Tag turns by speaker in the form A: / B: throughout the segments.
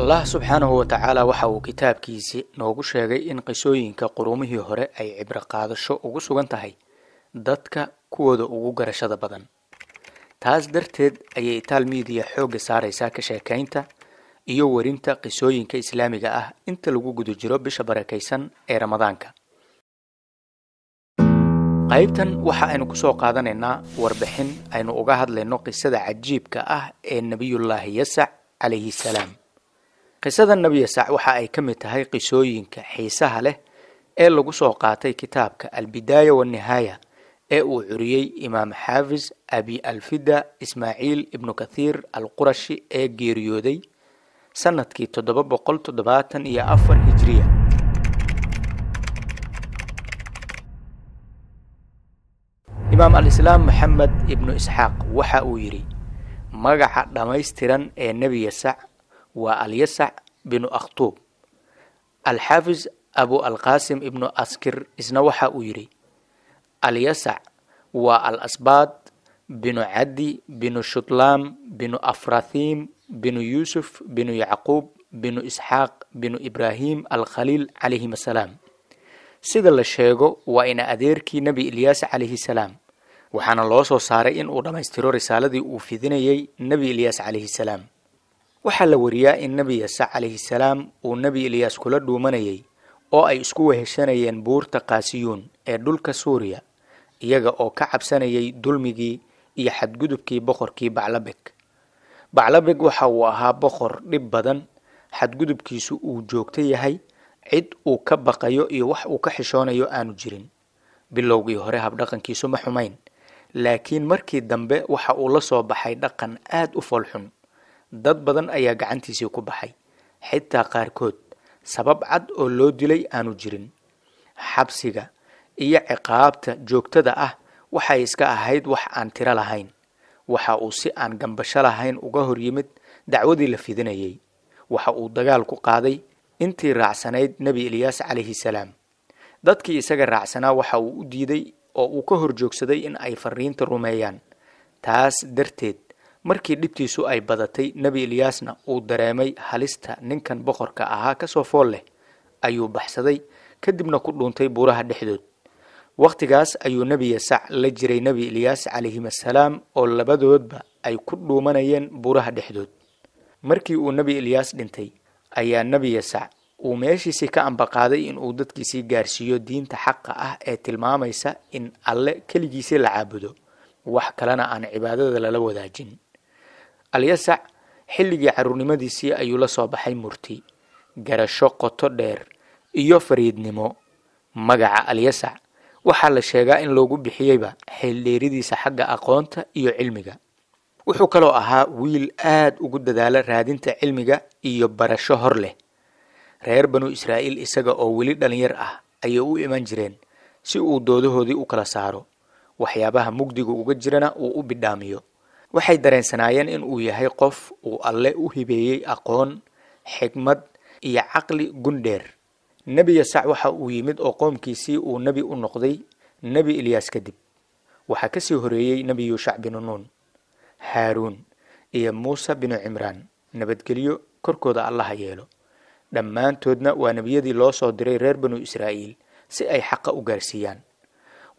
A: allah subxaanahu watacaala waxa uu kitaabkiisi noogu sheegay in qisooyinka quruumihii hore ay cibro qaadasho ugu sugan tahay dadka kuwooda ugu garashada badan taas darteed ayay itaal miidiya xoogga saareysaa ka sheekaynta iyo warinta qisooyinka islaamiga ah inta lagu guda jiro bisha barakaysan ee ramadaanka qaybtan waxa aynu kusoo qaadanaynaa warbixin aynu uga hadlayno qisada cajiibka ah ee nebiyullaahi yasac calayhi salaam qisada nebi yasac waxa ay ka mid tahay qisooyinka xiisaha leh ee lagu soo qaatay kitaabka albidaaya wannihaaya ee uu curiyey imaam xaafis abi alfida ismaaciil ibnu kathiir alqurashi ee geeriyooday sannadkii toddoba boqol toddobaatan iyo afar hijriya imaam alislaam maxamed ibnu isxaaq waxa uu yidhi magaca dhammaystiran ee nebi yasac waa alyasac binu akhtuub alxaafis abu alqaasim ibnu askir isna waxa uu yidhi alyasac waa al asbaad binu caddi binu shutlaam binu afrathiim binu yuusuf binu yacquub binu isxaaq binu ibraahim alkhaliil calayhim assalaam sida la sheego waa ina adeerkii nebi ilyaas calayhi salaam waxaana loo soo saaray in uu dhammaystiro risaaladii uu fidinayey nebi ilyaas calayhi salaam waxaa la wariyaa in nebi yaasa calayhi salaam uu nebi ilyaas kula dhuumanayay oo ay isku weheshanayeen buurta kaasiyuun ee dhulka suuriya iyaga oo ka cabsanayay dulmigii iyo xadgudubkii boqorkii baclabeg baclabeg waxa uu ahaa boqor dhib badan xadgudubkiisu uu joogto yahay cid uu ka baqayo iyo wax uu ka xishoonayo aanu jirin bilowgii hore habdhaqankiisu ma xumayn laakiin markii dambe waxa uu la soo baxay dhaqan aad u foolxun dad badan ayaa gacantiisii ku baxay xitaa qaarkood sabab cad oo loo dilay aanu jirin xabsiga iyo ciqaabta joogtada ah waxay iska ahayd wax aan tiro lahayn waxa uu si aan gambasho lahayn uga hor yimid dacwadii la fidinayay waxa uu dagaal ku qaaday intii raacsanayd nebi eliyaas calayhi salaam dadkii isaga raacsanaa waxa uu u diiday oo uu ka horjoogsaday in ay fariinta rumeeyaan taas darteed markii dhibtiisu ay badatay nebi ilyaasna uu dareemay halista ninkan boqorka ahaa ka soo fool leh ayuu baxsaday kadibna ku dhuuntay buuraha dhexdood wakhtigaas ayuu nebi yasac la jiray nebi ilyaas calayhim assalaam oo labadoodba ay ku dhuumanayeen buuraha dhexdood markii uu nebi ilyaas dhintay ayaa nebi yasac uu meeshiisii ka ambaqaaday in uu dadkiisii gaarsiiyo diinta xaqa ah ee tilmaamaysa in alle keligiisii la caabudo wax kalena aan cibaadada lala wadaajin alyasac xilligii caruurnimadiisii ayuu la soo baxay murti garasho qoto dheer iyo fariidnimo magaca alyasac waxaa la sheegaa in loogu bixiyeyba xildheeridiisa xagga aqoonta iyo cilmiga wuxuu kaloo ahaa wiil aad ugu dadaala raadinta cilmiga iyo barasho hor leh reer banu israa'iil isaga oo weli dhallinyar ah ayay u iman jireen si uu doodahoodii u kala saaro waxyaabaha mugdiga uga jirana uu u bidhaamiyo waxay dareensanaayeen in uu yahay qof uu alle u hibeeyey aqoon xigmad iyo caqli gundheer nebi yasac waxa uu yimid oo qoomkiisii uu nebi u noqday nebi ilyaas kadib waxaa ka sii horeeyey nebi yuushac binu nuun haaruun iyo muuse binu cimraan nabadgelyo korkooda allaha yeelo dhammaantoodna waa nebiyadii loo soo diray reer banu israa'iil si ay xaqa u gaarsiiyaan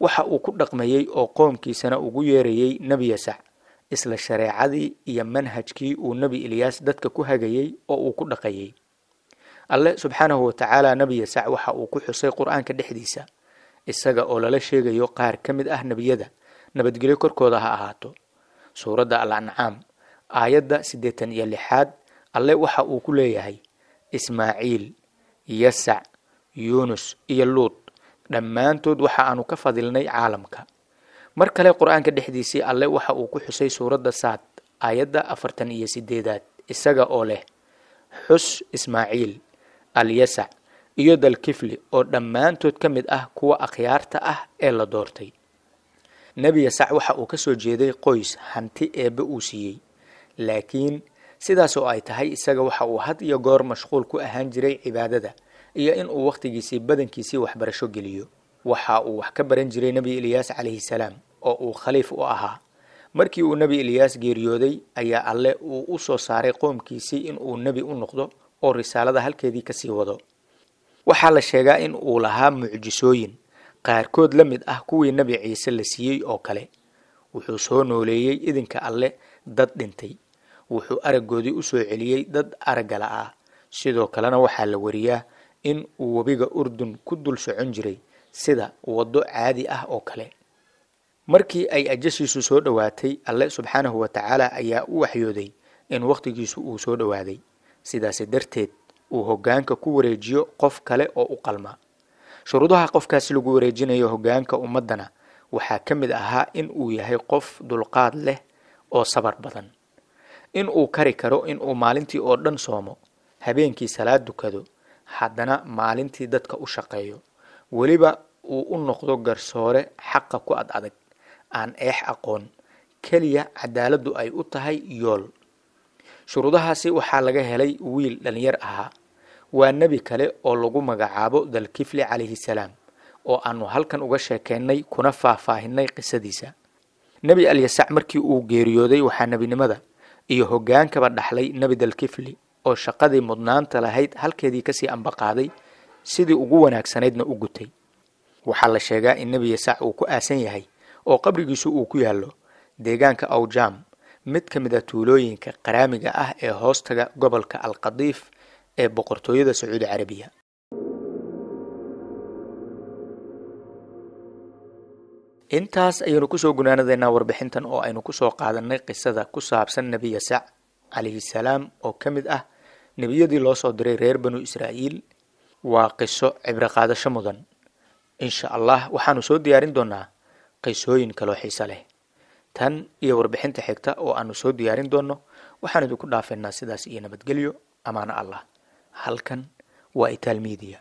A: waxa uu ku dhaqmayey oo qoomkiisana ugu yeerayey nebi yasac isla shareecadii iyo manhajkii uu nebi eliyaas dadka ku hagayey oo uu ku dhaqayey alle subxaanahu watacaala nebi yasac waxa uu ku xusay qur-aanka dhexdiisa isaga oo lala sheegayo qaar ka mid ah nebiyada nabadgelyo korkooda ha ahaato suuradda al ancaam aayadda siddeetan iyo lixaad alle waxa uu ku leeyahay ismaaciil yasac yuunus iyo luud dhammaantood waxa aanu ka fadilnay caalamka mar kale qur-aanka dhexdiisii alle waxa uu ku xusay suuradda saad aayadda afartan iyo sideedaad isaga oo leh xus ismaaciil alyasac iyo dalkifli oo dhammaantood ka mid ah kuwa akhyaarta ah ee la doortay nebi yasac waxa uu ka soo jeeday qoys hanti eebbe uu siiyey laakiin sidaas oo ay tahay isaga waxa uu had iyo goor mashquul ku ahaan jiray cibaadada iyo in uu wakhtigiisii badankiisii waxbarasho geliyo waxa uu wax ka baran jiray nebi ilyaas calayhi salaam oo uu khaliif u ahaa markii uu nebi eliyaas geeriyooday ayaa alle uu u soo saaray qoomkiisii in uu nebi u noqdo oo risaalada halkeedii ka sii wado waxaa la sheegaa in uu lahaa mucjisooyin qaarkood la mid ah kuwii nebi ciise la siiyey oo kale wuxuu soo nooleeyey idinka alle dad dhintay wuxuu araggoodii usoo celiyey dad aragga ah sidoo kalena waxaa la wariyaa in uu webiga urdun ku dul socon jiray sida waddo caadi ah oo kale markii ay ajashiisu soo dhowaatay alle subxaanahu wa tacaala ayaa u waxyooday in wakhtigiisu uu soo dhowaaday sidaasi darteed uu hoggaanka ku wareejiyo qof kale oo u qalma shuruudaha qofkaasi lagu wareejinayo hoggaanka ummaddana waxaa ka mid ahaa in uu yahay qof dulqaad leh oo sabar badan in uu kari karo in uu maalintii oo dhan soomo habeenkii salaad dukado haddana maalintii dadka u shaqeeyo weliba uu u noqdo garsoore xaqa ku ad adag aan eex aqoon keliya cadaaladdu ay u tahay yool shuruudahaasi waxaa laga helay wiil dhallinyar ahaa waa nebi kale oo lagu magacaabo dalkifli calayhi salaam oo aanu halkan uga sheekeennay kuna faahfaahinay qisadiisa nebi alyasac markii uu geeriyooday waxaa nebinimada iyo hogaankaba dhaxlay nebi oo shaqadii mudnaanta lahayd halkeedii kasii ambaqaaday sidii ugu wanaagsanaydna u gutay waxaa la sheegaa in nebi yasac uu ku aasan yahay oo qabrigiisu uu ku yaallo deegaanka awjaam mid ka mid a tuulooyinka qaraamiga ah ee hoostaga gobolka alqadiif ee boqortooyada sacuudi carabiya intaas ayaynu kusoo gunaanadaynaa warbixintan oo aynu kusoo qaadanay qisada ku saabsan nebi yasac calayhi salaam oo ka mid ah nebiyadii loo soo diray reer banu israa'iil waa qiso cibro qaadasho mudan insha allah waxaanu soo diyaarin doonaa qisooyin kaloo xiiso leh tan iyo warbixinta xigta oo aanu soo diyaarin doonno waxaan idinku dhaafaynaa sidaas iyo nabadgelyo amaano allah halkan waa itaal midiya